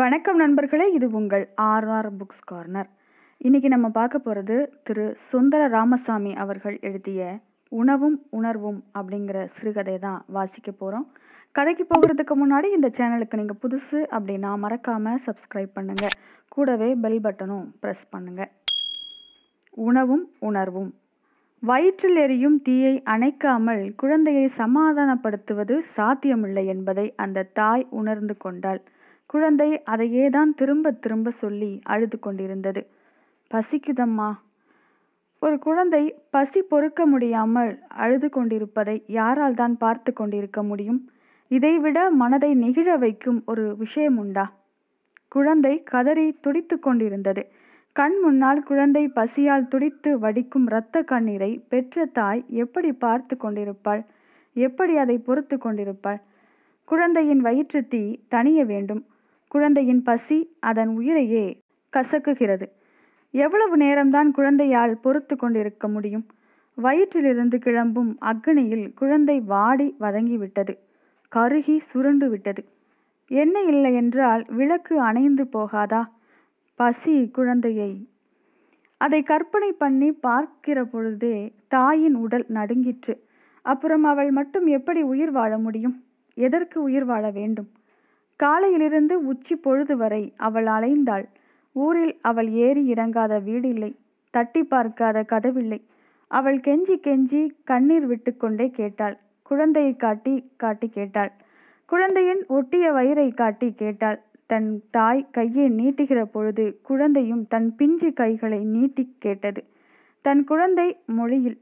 வணக்கம் நண்பர்களே இது உங்கள் ஆர்ஆர் புக்ஸ் கார்னர் இன்றைக்கி நம்ம பார்க்க போகிறது திரு சுந்தர ராமசாமி அவர்கள் எழுதிய உணவும் உணர்வும் அப்படிங்கிற சிறுகதை தான் வாசிக்க போகிறோம் கதைக்கு போகிறதுக்கு முன்னாடி இந்த சேனலுக்கு நீங்கள் புதுசு அப்படின்னா மறக்காமல் சப்ஸ்கிரைப் பண்ணுங்கள் கூடவே பெல் பட்டனும் ப்ரெஸ் பண்ணுங்கள் உணவும் உணர்வும் வயிற்றில் எரியும் தீயை அணைக்காமல் குழந்தையை சமாதானப்படுத்துவது சாத்தியமில்லை என்பதை அந்த தாய் உணர்ந்து கொண்டாள் குழந்தை அதையேதான் திரும்ப திரும்ப சொல்லி அழுது கொண்டிருந்தது பசிக்குதம்மா ஒரு குழந்தை பசி பொறுக்க முடியாமல் அழுது கொண்டிருப்பதை யாரால் தான் பார்த்து கொண்டிருக்க முடியும் இதைவிட மனதை நெகிழ வைக்கும் ஒரு விஷயம் உண்டா குழந்தை கதறி துடித்து கொண்டிருந்தது கண் முன்னால் குழந்தை பசியால் துடித்து வடிக்கும் இரத்த கண்ணீரை பெற்ற தாய் எப்படி பார்த்து கொண்டிருப்பாள் எப்படி அதை பொறுத்து கொண்டிருப்பாள் குழந்தையின் வயிற்று தீ தணிய வேண்டும் குழந்தையின் பசி அதன் உயிரையே கசக்குகிறது எவ்வளவு நேரம்தான் குழந்தையால் பொறுத்து கொண்டிருக்க முடியும் வயிற்றிலிருந்து கிளம்பும் அக்னியில் குழந்தை வாடி வதங்கிவிட்டது கருகி சுருண்டு விட்டது என்ன இல்லை என்றால் விளக்கு அணைந்து போகாதா பசி குழந்தையை அதை கற்பனை பண்ணி பார்க்கிற பொழுதே தாயின் உடல் நடுங்கிற்று அப்புறம் அவள் மட்டும் எப்படி உயிர் வாழ முடியும் எதற்கு உயிர் வாழ வேண்டும் காலையிலிருந்து உச்சி பொழுது வரை அவள் அலைந்தாள் ஊரில் அவள் ஏறி இறங்காத வீடில்லை தட்டி பார்க்காத கதவில்லை அவள் கெஞ்சி கெஞ்சி கண்ணீர் விட்டு கொண்டே கேட்டாள் குழந்தையை காட்டி காட்டி கேட்டாள் குழந்தையின் ஒட்டிய வயிறை காட்டி கேட்டாள் தன் தாய் கையை நீட்டுகிற பொழுது குழந்தையும் தன் பிஞ்சு கைகளை நீட்டி கேட்டது தன் குழந்தை மொழியில்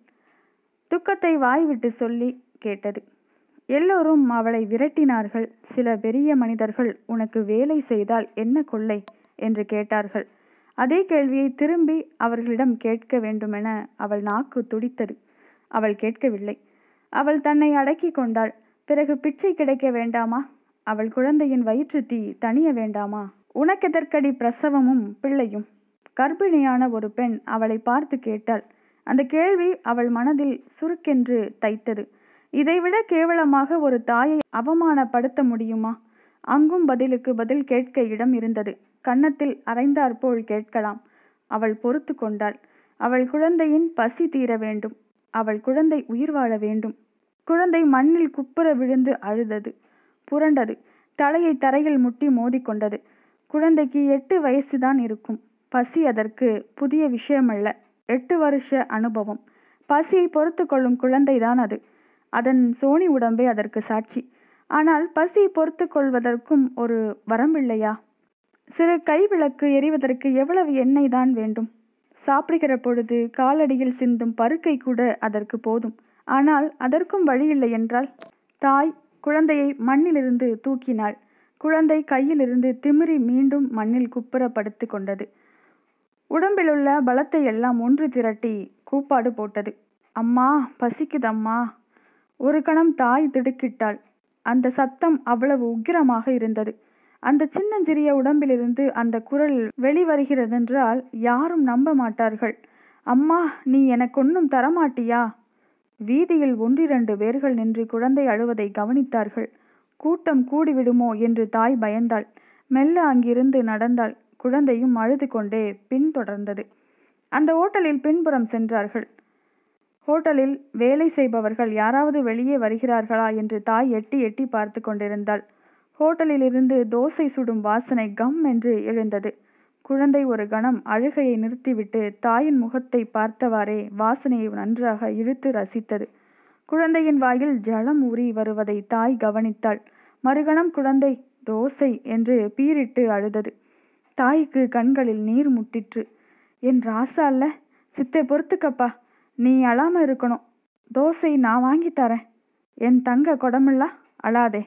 துக்கத்தை வாய்விட்டு சொல்லி கேட்டது எல்லோரும் அவளை விரட்டினார்கள் சில பெரிய மனிதர்கள் உனக்கு வேலை செய்தால் என்ன கொள்ளை என்று கேட்டார்கள் அதே கேள்வியை திரும்பி அவர்களிடம் கேட்க வேண்டுமென அவள் நாக்கு துடித்தது அவள் கேட்கவில்லை அவள் தன்னை அடக்கி கொண்டாள் பிறகு பிச்சை கிடைக்க வேண்டாமா அவள் குழந்தையின் வயிற்று தீ தணிய வேண்டாமா உனக்கெதற்கடி பிரசவமும் பிள்ளையும் கர்ப்பிணியான ஒரு பெண் அவளை பார்த்து கேட்டாள் அந்த கேள்வி அவள் மனதில் சுருக்கென்று தைத்தது இதைவிட கேவலமாக ஒரு தாயை அவமானப்படுத்த முடியுமா அங்கும் பதிலுக்கு பதில் கேட்க இடம் இருந்தது கன்னத்தில் அரைந்தாற்போல் கேட்கலாம் அவள் பொறுத்து கொண்டாள் அவள் குழந்தையின் பசி தீர வேண்டும் அவள் குழந்தை உயிர் வாழ வேண்டும் குழந்தை மண்ணில் குப்புற விழுந்து அழுதது புரண்டது தலையை தரையில் முட்டி மோதிக்கொண்டது குழந்தைக்கு எட்டு வயசுதான் இருக்கும் பசி அதற்கு புதிய விஷயமல்ல எட்டு வருஷ அனுபவம் பசியை பொறுத்து கொள்ளும் குழந்தைதான் அது அதன் சோனி உடம்பே அதற்கு சாட்சி ஆனால் பசி பொறுத்து கொள்வதற்கும் ஒரு வரம்பில்லையா சிறு கைவிளக்கு எரிவதற்கு எவ்வளவு எண்ணெய் தான் வேண்டும் சாப்பிடுகிற பொழுது காலடியில் சிந்தும் பருக்கை கூட அதற்கு போதும் ஆனால் அதற்கும் வழியில்லை என்றால் தாய் குழந்தையை மண்ணிலிருந்து தூக்கினாள் குழந்தை கையிலிருந்து திமிரி மீண்டும் மண்ணில் குப்புறப்படுத்து கொண்டது உடம்பிலுள்ள பலத்தை எல்லாம் ஒன்று திரட்டி கூப்பாடு போட்டது அம்மா பசிக்குதம்மா ஒரு கணம் தாய் திடுக்கிட்டாள் அந்த சத்தம் அவ்வளவு உக்கிரமாக இருந்தது அந்த சின்னஞ்சிறிய உடம்பிலிருந்து அந்த குரல் வெளிவருகிறதென்றால் யாரும் நம்ப மாட்டார்கள் அம்மா நீ எனக்கு ஒன்றும் தரமாட்டியா வீதியில் ஒன்றிரண்டு பேர்கள் நின்று குழந்தை அழுவதை கவனித்தார்கள் கூட்டம் கூடிவிடுமோ என்று தாய் பயந்தாள் மெல்ல அங்கிருந்து நடந்தாள் குழந்தையும் அழுது கொண்டே பின்தொடர்ந்தது அந்த ஓட்டலில் பின்புறம் சென்றார்கள் ஹோட்டலில் வேலை செய்பவர்கள் யாராவது வெளியே வருகிறார்களா என்று தாய் எட்டி எட்டி பார்த்து கொண்டிருந்தாள் ஹோட்டலிலிருந்து தோசை சுடும் வாசனை கம் என்று எழுந்தது குழந்தை ஒரு கணம் அழுகையை நிறுத்திவிட்டு தாயின் முகத்தை பார்த்தவாறே வாசனையை நன்றாக இழுத்து ரசித்தது குழந்தையின் வாயில் ஜலம் ஊறி வருவதை தாய் கவனித்தாள் மறுகணம் குழந்தை தோசை என்று பீரிட்டு அழுதது தாய்க்கு கண்களில் நீர் முட்டிற்று என் ராசா அல்ல சித்தை பொறுத்துக்கப்பா நீ அழாமல் இருக்கணும் தோசை நான் வாங்கி தரேன் என் தங்க கொடமில்லா அழாதே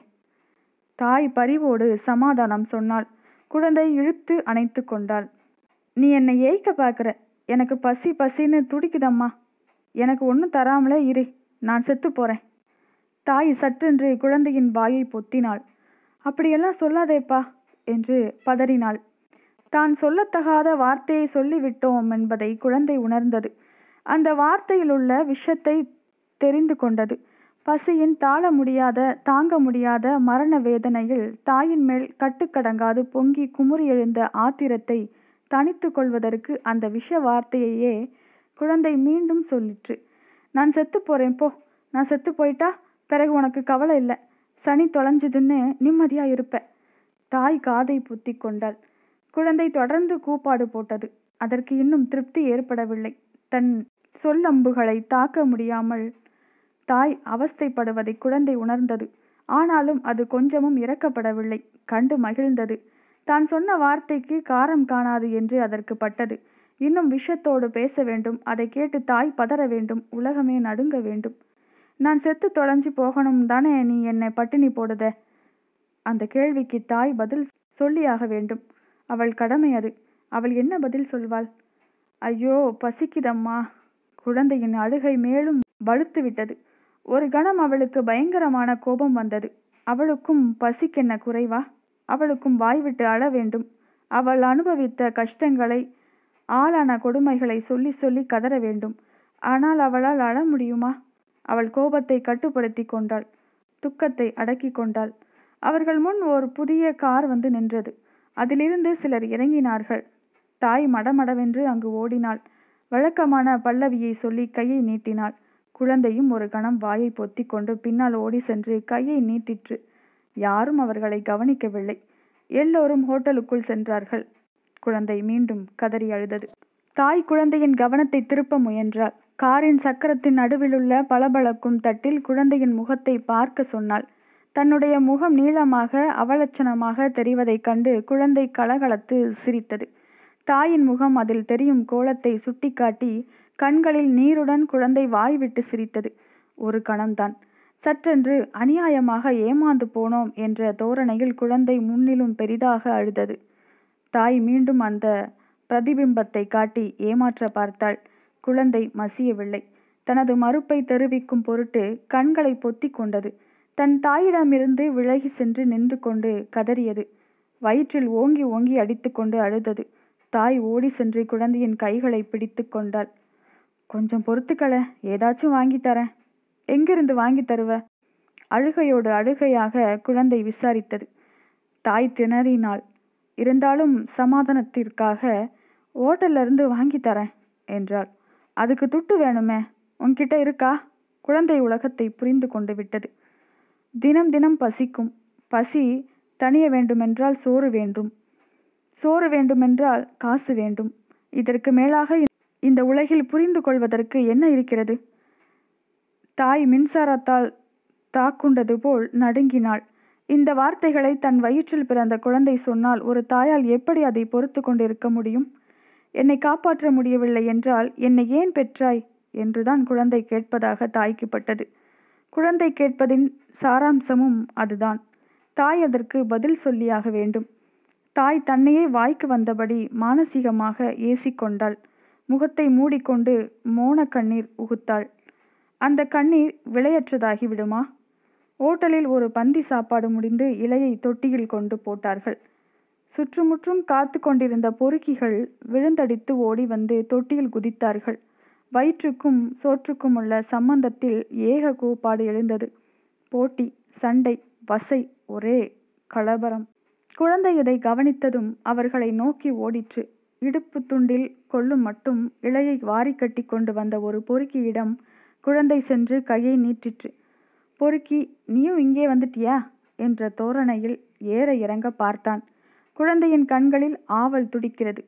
தாய் பரிவோடு சமாதானம் சொன்னாள் குழந்தை இழுத்து அணைத்து கொண்டாள் நீ என்னை ஏய்க்க பார்க்குற எனக்கு பசி பசின்னு துடிக்குதம்மா எனக்கு ஒன்றும் தராமலே இரு நான் செத்து போகிறேன் தாய் சற்றென்று குழந்தையின் வாயை பொத்தினாள் அப்படியெல்லாம் சொல்லாதேப்பா என்று பதறினாள் தான் சொல்லத்தகாத வார்த்தையை சொல்லிவிட்டோம் என்பதை குழந்தை உணர்ந்தது அந்த வார்த்தையில் உள்ள விஷத்தை தெரிந்து கொண்டது பசியின் தாழ முடியாத தாங்க முடியாத மரண வேதனையில் தாயின் மேல் கட்டுக்கடங்காது பொங்கி குமுறி எழுந்த ஆத்திரத்தை தனித்து கொள்வதற்கு அந்த விஷ வார்த்தையையே குழந்தை மீண்டும் சொல்லிற்று நான் செத்து போறேன் போ நான் செத்து போயிட்டா பிறகு உனக்கு கவலை இல்லை சனி தொலைஞ்சதுன்னு நிம்மதியா இருப்ப தாய் காதை புத்தி கொண்டாள் குழந்தை தொடர்ந்து கூப்பாடு போட்டது அதற்கு இன்னும் திருப்தி ஏற்படவில்லை தன் சொல்லம்புகளை தாக்க முடியாமல் தாய் அவஸ்தைப்படுவதை குழந்தை உணர்ந்தது ஆனாலும் அது கொஞ்சமும் இறக்கப்படவில்லை கண்டு மகிழ்ந்தது தான் சொன்ன வார்த்தைக்கு காரம் காணாது என்று அதற்கு பட்டது இன்னும் விஷத்தோடு பேச வேண்டும் அதை கேட்டு தாய் பதற வேண்டும் உலகமே நடுங்க வேண்டும் நான் செத்து தொலைஞ்சு போகணும் தானே நீ என்னை பட்டினி போடுத அந்த கேள்விக்கு தாய் பதில் சொல்லியாக வேண்டும் அவள் கடமை அது அவள் என்ன பதில் சொல்வாள் ஐயோ பசிக்குதம்மா குழந்தையின் அழுகை மேலும் வலுத்துவிட்டது ஒரு கணம் அவளுக்கு பயங்கரமான கோபம் வந்தது அவளுக்கும் பசிக்கென்ன குறைவா அவளுக்கும் வாய்விட்டு அழ வேண்டும் அவள் அனுபவித்த கஷ்டங்களை ஆளான கொடுமைகளை சொல்லி சொல்லி கதற வேண்டும் ஆனால் அவளால் அழ முடியுமா அவள் கோபத்தை கட்டுப்படுத்தி கொண்டாள் துக்கத்தை அடக்கி கொண்டாள் அவர்கள் முன் ஒரு புதிய கார் வந்து நின்றது அதிலிருந்து சிலர் இறங்கினார்கள் தாய் மடமடவென்று அங்கு ஓடினாள் வழக்கமான பல்லவியை சொல்லி கையை நீட்டினாள் குழந்தையும் ஒரு கணம் வாயை பொத்தி கொண்டு பின்னால் ஓடி சென்று கையை நீட்டிற்று யாரும் அவர்களை கவனிக்கவில்லை எல்லோரும் ஹோட்டலுக்குள் சென்றார்கள் குழந்தை மீண்டும் கதறி அழுதது தாய் குழந்தையின் கவனத்தை திருப்ப முயன்றாள் காரின் சக்கரத்தின் நடுவிலுள்ள பளபளக்கும் தட்டில் குழந்தையின் முகத்தை பார்க்க சொன்னாள் தன்னுடைய முகம் நீளமாக அவலட்சணமாக தெரிவதைக் கண்டு குழந்தை கலகலத்து சிரித்தது தாயின் முகம் அதில் தெரியும் கோலத்தை சுட்டிக்காட்டி கண்களில் நீருடன் குழந்தை வாய்விட்டு சிரித்தது ஒரு கணம்தான் சற்றென்று அநியாயமாக ஏமாந்து போனோம் என்ற தோரணையில் குழந்தை முன்னிலும் பெரிதாக அழுதது தாய் மீண்டும் அந்த பிரதிபிம்பத்தை காட்டி ஏமாற்ற பார்த்தாள் குழந்தை மசியவில்லை தனது மறுப்பை தெரிவிக்கும் பொருட்டு கண்களை பொத்தி கொண்டது தன் தாயிடமிருந்து விலகி சென்று நின்று கொண்டு கதறியது வயிற்றில் ஓங்கி ஓங்கி அடித்துக்கொண்டு அழுதது தாய் ஓடி சென்று குழந்தையின் கைகளை பிடித்து கொண்டாள் கொஞ்சம் பொறுத்துக்கள ஏதாச்சும் வாங்கி தரேன் எங்கிருந்து வாங்கி தருவ அழுகையோடு அழுகையாக குழந்தை விசாரித்தது தாய் திணறினாள் இருந்தாலும் சமாதானத்திற்காக ஓட்டல்ல இருந்து வாங்கி தரேன் என்றாள் அதுக்கு துட்டு வேணுமே உன்கிட்ட இருக்கா குழந்தை உலகத்தை புரிந்து கொண்டு விட்டது தினம் தினம் பசிக்கும் பசி தணிய வேண்டுமென்றால் சோறு வேண்டும் சோறு வேண்டுமென்றால் காசு வேண்டும் இதற்கு மேலாக இந்த உலகில் புரிந்து கொள்வதற்கு என்ன இருக்கிறது தாய் மின்சாரத்தால் தாக்குண்டது போல் நடுங்கினாள் இந்த வார்த்தைகளை தன் வயிற்றில் பிறந்த குழந்தை சொன்னால் ஒரு தாயால் எப்படி அதை பொறுத்து கொண்டிருக்க முடியும் என்னை காப்பாற்ற முடியவில்லை என்றால் என்னை ஏன் பெற்றாய் என்றுதான் குழந்தை கேட்பதாக தாய்க்குப்பட்டது குழந்தை கேட்பதின் சாராம்சமும் அதுதான் தாய் அதற்கு பதில் சொல்லியாக வேண்டும் தாய் தன்னையே வாய்க்கு வந்தபடி மானசீகமாக ஏசிக்கொண்டாள் முகத்தை மூடிக்கொண்டு மோன கண்ணீர் உகுத்தாள் அந்த கண்ணீர் விளையற்றதாகி விடுமா ஓட்டலில் ஒரு பந்தி சாப்பாடு முடிந்து இலையை தொட்டியில் கொண்டு போட்டார்கள் சுற்றுமுற்றும் காத்து கொண்டிருந்த பொறுக்கிகள் விழுந்தடித்து ஓடி வந்து தொட்டியில் குதித்தார்கள் வயிற்றுக்கும் சோற்றுக்கும் உள்ள சம்பந்தத்தில் ஏக கூப்பாடு எழுந்தது போட்டி சண்டை வசை ஒரே கலபரம் குழந்தை இதை கவனித்ததும் அவர்களை நோக்கி ஓடிற்று இடுப்பு துண்டில் கொள்ளும் மட்டும் இலையை வாரி கட்டி கொண்டு வந்த ஒரு பொறுக்கியிடம் குழந்தை சென்று கையை நீட்டிற்று பொறுக்கி நீயும் இங்கே வந்துட்டியா என்ற தோரணையில் ஏற இறங்க பார்த்தான் குழந்தையின் கண்களில் ஆவல் துடிக்கிறது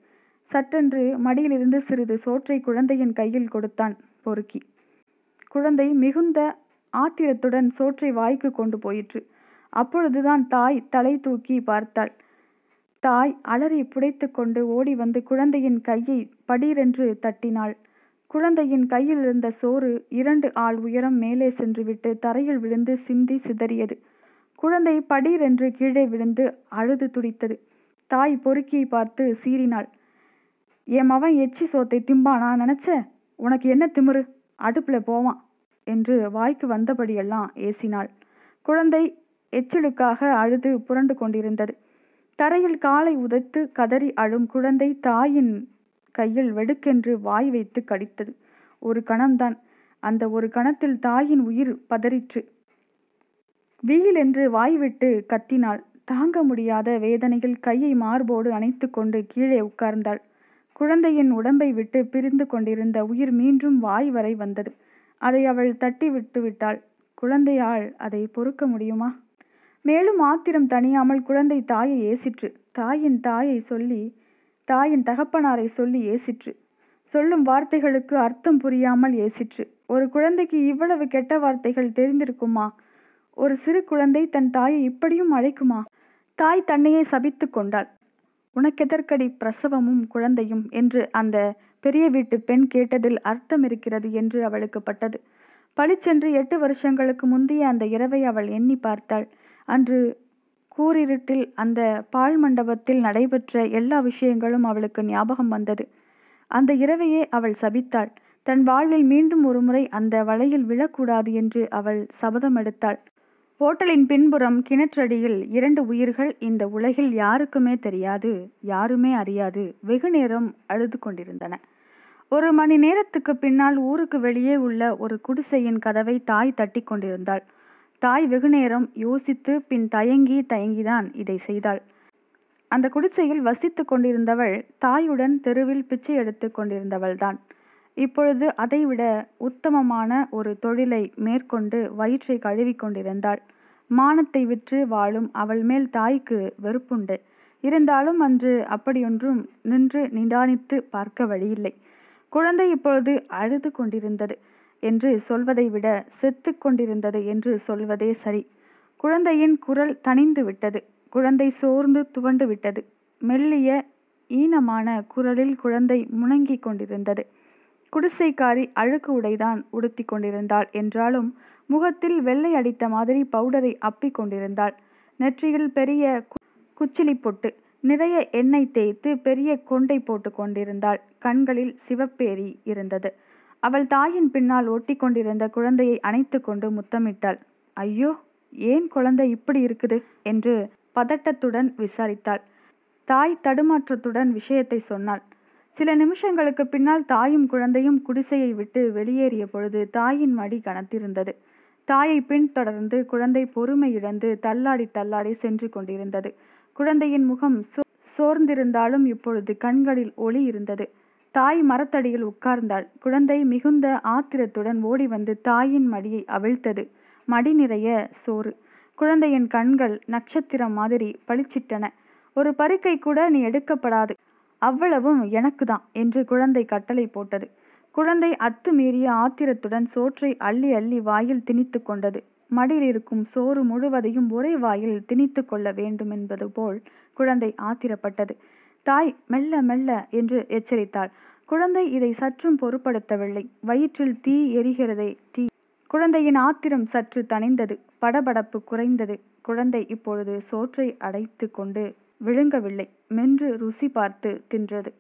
சட்டென்று மடியிலிருந்து சிறிது சோற்றை குழந்தையின் கையில் கொடுத்தான் பொறுக்கி குழந்தை மிகுந்த ஆத்திரத்துடன் சோற்றை வாய்க்கு கொண்டு போயிற்று அப்பொழுதுதான் தாய் தலை தூக்கி பார்த்தாள் தாய் அலறி புடைத்து கொண்டு ஓடி வந்து குழந்தையின் கையை படீரென்று தட்டினாள் குழந்தையின் கையில் இருந்த சோறு இரண்டு ஆள் உயரம் மேலே சென்றுவிட்டு தரையில் விழுந்து சிந்தி சிதறியது குழந்தை படீரென்று கீழே விழுந்து அழுது துடித்தது தாய் பொறுக்கி பார்த்து சீறினாள் என் மவன் எச்சி சோத்தை திம்பானா நினச்ச உனக்கு என்ன திமுரு அடுப்பில் போவான் என்று வாய்க்கு வந்தபடியெல்லாம் ஏசினாள் குழந்தை எச்சிலுக்காக அழுது புரண்டு கொண்டிருந்தது தரையில் காலை உதைத்து கதறி அழும் குழந்தை தாயின் கையில் வெடுக்கென்று வாய் வைத்து கடித்தது ஒரு கணம்தான் அந்த ஒரு கணத்தில் தாயின் உயிர் பதறிற்று வீல் என்று வாய்விட்டு கத்தினாள் தாங்க முடியாத வேதனையில் கையை மார்போடு அணைத்து கொண்டு கீழே உட்கார்ந்தாள் குழந்தையின் உடம்பை விட்டு பிரிந்து கொண்டிருந்த உயிர் மீண்டும் வாய் வரை வந்தது அதை அவள் தட்டி விட்டு விட்டாள் குழந்தையால் அதை பொறுக்க முடியுமா மேலும் ஆத்திரம் தணியாமல் குழந்தை தாயை ஏசிற்று தாயின் தாயை சொல்லி தாயின் தகப்பனாரை சொல்லி ஏசிற்று சொல்லும் வார்த்தைகளுக்கு அர்த்தம் புரியாமல் ஏசிற்று ஒரு குழந்தைக்கு இவ்வளவு கெட்ட வார்த்தைகள் தெரிந்திருக்குமா ஒரு சிறு குழந்தை தன் தாயை இப்படியும் அழைக்குமா தாய் தன்னையே சபித்து கொண்டாள் உனக்கெதற்கடி பிரசவமும் குழந்தையும் என்று அந்த பெரிய வீட்டு பெண் கேட்டதில் அர்த்தம் இருக்கிறது என்று அவளுக்கு பட்டது பளிச்சென்று எட்டு வருஷங்களுக்கு முந்தைய அந்த இரவை அவள் எண்ணி பார்த்தாள் அன்று கூறிருட்டில் அந்த பால் மண்டபத்தில் நடைபெற்ற எல்லா விஷயங்களும் அவளுக்கு ஞாபகம் வந்தது அந்த இரவையே அவள் சபித்தாள் தன் வாழ்வில் மீண்டும் ஒருமுறை அந்த வலையில் விழக்கூடாது என்று அவள் சபதம் எடுத்தாள் ஹோட்டலின் பின்புறம் கிணற்றடியில் இரண்டு உயிர்கள் இந்த உலகில் யாருக்குமே தெரியாது யாருமே அறியாது வெகு நேரம் அழுது கொண்டிருந்தன ஒரு மணி நேரத்துக்கு பின்னால் ஊருக்கு வெளியே உள்ள ஒரு குடிசையின் கதவை தாய் தட்டி கொண்டிருந்தாள் தாய் வெகுநேரம் யோசித்து பின் தயங்கி தயங்கிதான் இதை செய்தாள் அந்த குடிசையில் வசித்து கொண்டிருந்தவள் தாயுடன் தெருவில் பிச்சை எடுத்து கொண்டிருந்தவள்தான் இப்பொழுது அதைவிட உத்தமமான ஒரு தொழிலை மேற்கொண்டு வயிற்றை கழுவி கொண்டிருந்தாள் மானத்தை விற்று வாழும் அவள் மேல் தாய்க்கு வெறுப்புண்டு இருந்தாலும் அன்று அப்படியொன்றும் நின்று நிதானித்து பார்க்க வழியில்லை குழந்தை இப்பொழுது அழுது கொண்டிருந்தது என்று சொல்வதை விட செத்து கொண்டிருந்தது என்று சொல்வதே சரி குழந்தையின் குரல் தணிந்து விட்டது குழந்தை சோர்ந்து துவண்டு விட்டது மெல்லிய ஈனமான குரலில் குழந்தை முணங்கிக் கொண்டிருந்தது குடிசைக்காரி அழுக்கு உடைதான் உடுத்தி கொண்டிருந்தாள் என்றாலும் முகத்தில் வெள்ளை அடித்த மாதிரி பவுடரை அப்பி கொண்டிருந்தாள் நெற்றியில் பெரிய குச்சிலி பொட்டு நிறைய எண்ணெய் தேய்த்து பெரிய கொண்டை போட்டு கொண்டிருந்தாள் கண்களில் சிவப்பேரி இருந்தது அவள் தாயின் பின்னால் ஒட்டி கொண்டிருந்த குழந்தையை அணைத்து கொண்டு முத்தமிட்டாள் ஐயோ ஏன் குழந்தை இப்படி இருக்குது என்று பதட்டத்துடன் விசாரித்தாள் தாய் தடுமாற்றத்துடன் விஷயத்தை சொன்னாள் சில நிமிஷங்களுக்கு பின்னால் தாயும் குழந்தையும் குடிசையை விட்டு வெளியேறிய பொழுது தாயின் மடி கனத்திருந்தது தாயை பின்தொடர்ந்து குழந்தை பொறுமை இழந்து தள்ளாடி தள்ளாடி சென்று கொண்டிருந்தது குழந்தையின் முகம் சோர்ந்திருந்தாலும் இப்பொழுது கண்களில் ஒளி இருந்தது தாய் மரத்தடியில் உட்கார்ந்தாள் குழந்தை மிகுந்த ஆத்திரத்துடன் ஓடி வந்து தாயின் மடியை அவிழ்த்தது மடி நிறைய சோறு குழந்தையின் கண்கள் நட்சத்திரம் மாதிரி பளிச்சிட்டன ஒரு பருக்கை கூட நீ எடுக்கப்படாது அவ்வளவும் எனக்குதான் என்று குழந்தை கட்டளை போட்டது குழந்தை அத்துமீறிய ஆத்திரத்துடன் சோற்றை அள்ளி அள்ளி வாயில் திணித்து கொண்டது மடியில் இருக்கும் சோறு முழுவதையும் ஒரே வாயில் திணித்து கொள்ள வேண்டும் என்பது போல் குழந்தை ஆத்திரப்பட்டது தாய் மெல்ல மெல்ல என்று எச்சரித்தாள் குழந்தை இதை சற்றும் பொருட்படுத்தவில்லை வயிற்றில் தீ எரிகிறதே தீ குழந்தையின் ஆத்திரம் சற்று தணிந்தது படபடப்பு குறைந்தது குழந்தை இப்பொழுது சோற்றை அடைத்து கொண்டு விழுங்கவில்லை மென்று ருசி பார்த்து தின்றது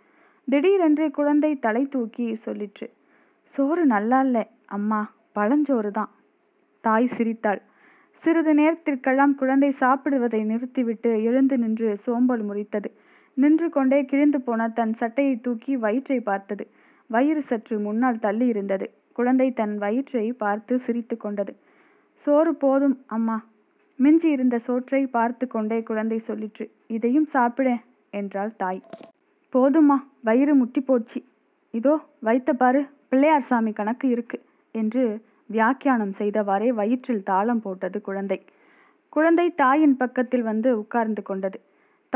திடீரென்று குழந்தை தலை தூக்கி சொல்லிற்று சோறு நல்லா அம்மா பழஞ்சோறு தான் தாய் சிரித்தாள் சிறிது நேரத்திற்கெல்லாம் குழந்தை சாப்பிடுவதை நிறுத்திவிட்டு எழுந்து நின்று சோம்பல் முறித்தது நின்று கொண்டே கிழிந்து போன தன் சட்டையை தூக்கி வயிற்றை பார்த்தது வயிறு சற்று முன்னால் தள்ளி இருந்தது குழந்தை தன் வயிற்றை பார்த்து சிரித்து கொண்டது சோறு போதும் அம்மா மிஞ்சி இருந்த சோற்றை பார்த்து கொண்டே குழந்தை சொல்லிற்று இதையும் சாப்பிட என்றாள் தாய் போதுமா வயிறு முட்டி போச்சு இதோ வைத்த பாரு பிள்ளையார் சாமி கணக்கு இருக்கு என்று வியாக்கியானம் செய்தவாறே வயிற்றில் தாளம் போட்டது குழந்தை குழந்தை தாயின் பக்கத்தில் வந்து உட்கார்ந்து கொண்டது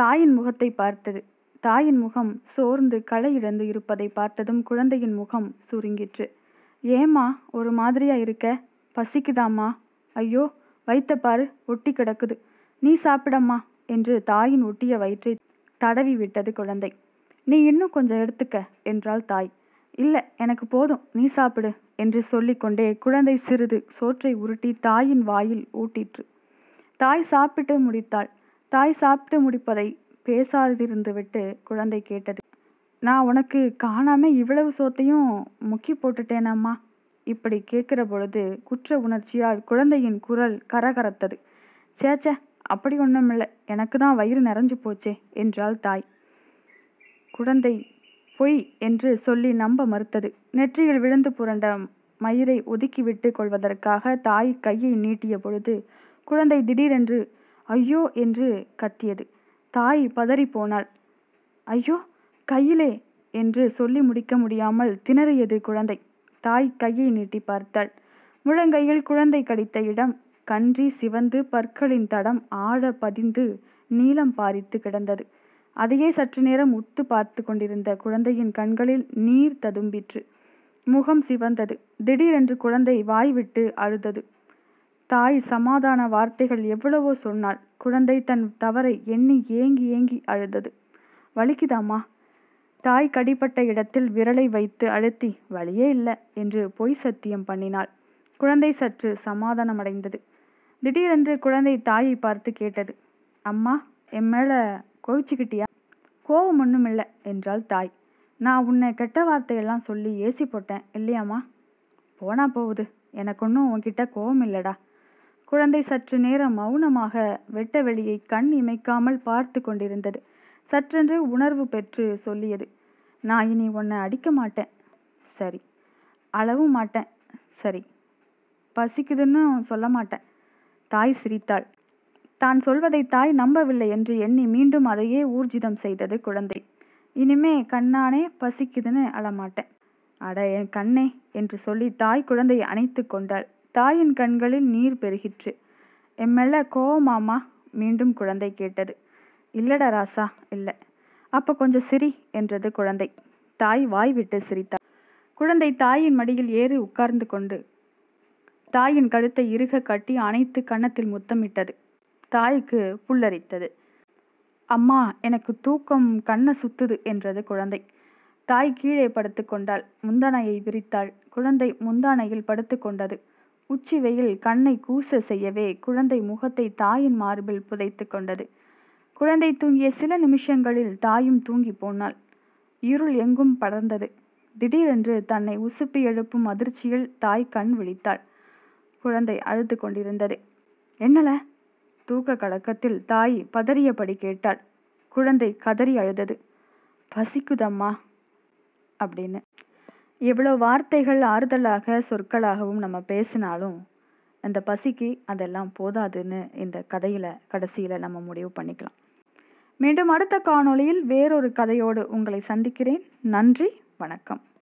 தாயின் முகத்தை பார்த்தது தாயின் முகம் சோர்ந்து களை இழந்து இருப்பதை பார்த்ததும் குழந்தையின் முகம் சுருங்கிற்று ஏம்மா ஒரு மாதிரியா இருக்க பசிக்குதாம்மா ஐயோ வைத்த பாரு ஒட்டி கிடக்குது நீ சாப்பிடம்மா என்று தாயின் ஒட்டிய வயிற்றை தடவி விட்டது குழந்தை நீ இன்னும் கொஞ்சம் எடுத்துக்க என்றாள் தாய் இல்லை எனக்கு போதும் நீ சாப்பிடு என்று சொல்லிக்கொண்டே குழந்தை சிறிது சோற்றை உருட்டி தாயின் வாயில் ஊட்டிற்று தாய் சாப்பிட்டு முடித்தாள் தாய் சாப்பிட்டு முடிப்பதை பேசாதிருந்துவிட்டு குழந்தை கேட்டது நான் உனக்கு காணாம இவ்வளவு சோத்தையும் முக்கி போட்டுட்டேனம்மா இப்படி கேட்கிற பொழுது குற்ற உணர்ச்சியால் குழந்தையின் குரல் கரகரத்தது சேச்ச அப்படி ஒன்றுமில்லை எனக்கு தான் வயிறு நிறைஞ்சு போச்சே என்றாள் தாய் குழந்தை பொய் என்று சொல்லி நம்ப மறுத்தது நெற்றியில் விழுந்து புரண்ட மயிரை ஒதுக்கிவிட்டு கொள்வதற்காக தாய் கையை நீட்டிய பொழுது குழந்தை திடீரென்று ஐயோ என்று கத்தியது தாய் பதறிப்போனாள் ஐயோ கையிலே என்று சொல்லி முடிக்க முடியாமல் திணறியது குழந்தை தாய் கையை நீட்டி பார்த்தாள் முழங்கையில் குழந்தை கடித்த இடம் கன்றி சிவந்து பற்களின் தடம் ஆழ பதிந்து நீளம் பாரித்து கிடந்தது அதையே சற்று நேரம் உத்து பார்த்து கொண்டிருந்த குழந்தையின் கண்களில் நீர் ததும்பிற்று முகம் சிவந்தது திடீரென்று குழந்தை வாய்விட்டு அழுதது தாய் சமாதான வார்த்தைகள் எவ்வளவோ சொன்னாள் குழந்தை தன் தவறை எண்ணி ஏங்கி ஏங்கி அழுதது வலிக்குதாமா தாய் கடிப்பட்ட இடத்தில் விரலை வைத்து அழுத்தி வழியே இல்லை என்று பொய் சத்தியம் பண்ணினாள் குழந்தை சற்று சமாதானமடைந்தது திடீரென்று குழந்தை தாயை பார்த்து கேட்டது அம்மா என் மேலே கோவிச்சுக்கிட்டியா கோவம் ஒன்றும் இல்லை என்றாள் தாய் நான் உன்னை கெட்ட வார்த்தையெல்லாம் சொல்லி ஏசி போட்டேன் இல்லையாம்மா போனா போகுது எனக்கு ஒன்றும் உன்கிட்ட கோவம் இல்லைடா குழந்தை சற்று நேரம் மௌனமாக வெட்ட வெளியை கண் இமைக்காமல் பார்த்து கொண்டிருந்தது சற்றென்று உணர்வு பெற்று சொல்லியது நான் இனி உன்னை அடிக்க மாட்டேன் சரி அளவும் மாட்டேன் சரி பசிக்குதுன்னு சொல்ல மாட்டேன் தாய் சிரித்தாள் தான் சொல்வதை தாய் நம்பவில்லை என்று எண்ணி மீண்டும் அதையே ஊர்ஜிதம் செய்தது குழந்தை இனிமே கண்ணானே பசிக்குதுன்னு அழமாட்டேன் அட என் கண்ணே என்று சொல்லி தாய் குழந்தையை அணைத்து கொண்டாள் தாயின் கண்களில் நீர் பெருகிற்று எம்மெல்ல கோவமாமா மீண்டும் குழந்தை கேட்டது இல்லடா ராசா இல்லை அப்ப கொஞ்சம் சிரி என்றது குழந்தை தாய் வாய் விட்டு சிரித்தாள் குழந்தை தாயின் மடியில் ஏறி உட்கார்ந்து கொண்டு தாயின் கழுத்தை இருக கட்டி அனைத்து கன்னத்தில் முத்தமிட்டது தாய்க்கு புல்லரித்தது அம்மா எனக்கு தூக்கம் கண்ணை சுத்துது என்றது குழந்தை தாய் கீழே படுத்து கொண்டாள் முந்தானையை விரித்தாள் குழந்தை முந்தானையில் படுத்து கொண்டது உச்சி வெயில் கண்ணை கூச செய்யவே குழந்தை முகத்தை தாயின் மார்பில் புதைத்து கொண்டது குழந்தை தூங்கிய சில நிமிஷங்களில் தாயும் தூங்கி போனாள் இருள் எங்கும் படர்ந்தது திடீரென்று தன்னை உசுப்பி எழுப்பும் அதிர்ச்சியில் தாய் கண் விழித்தாள் குழந்தை அழுது கொண்டிருந்தது என்னல தூக்க கலக்கத்தில் தாய் பதறியபடி கேட்டாள் குழந்தை கதறி அழுதது பசிக்குதம்மா அப்படின்னு எவ்வளோ வார்த்தைகள் ஆறுதலாக சொற்களாகவும் நம்ம பேசினாலும் அந்த பசிக்கு அதெல்லாம் போதாதுன்னு இந்த கதையில் கடைசியில் நம்ம முடிவு பண்ணிக்கலாம் மீண்டும் அடுத்த காணொளியில் வேறொரு கதையோடு உங்களை சந்திக்கிறேன் நன்றி வணக்கம்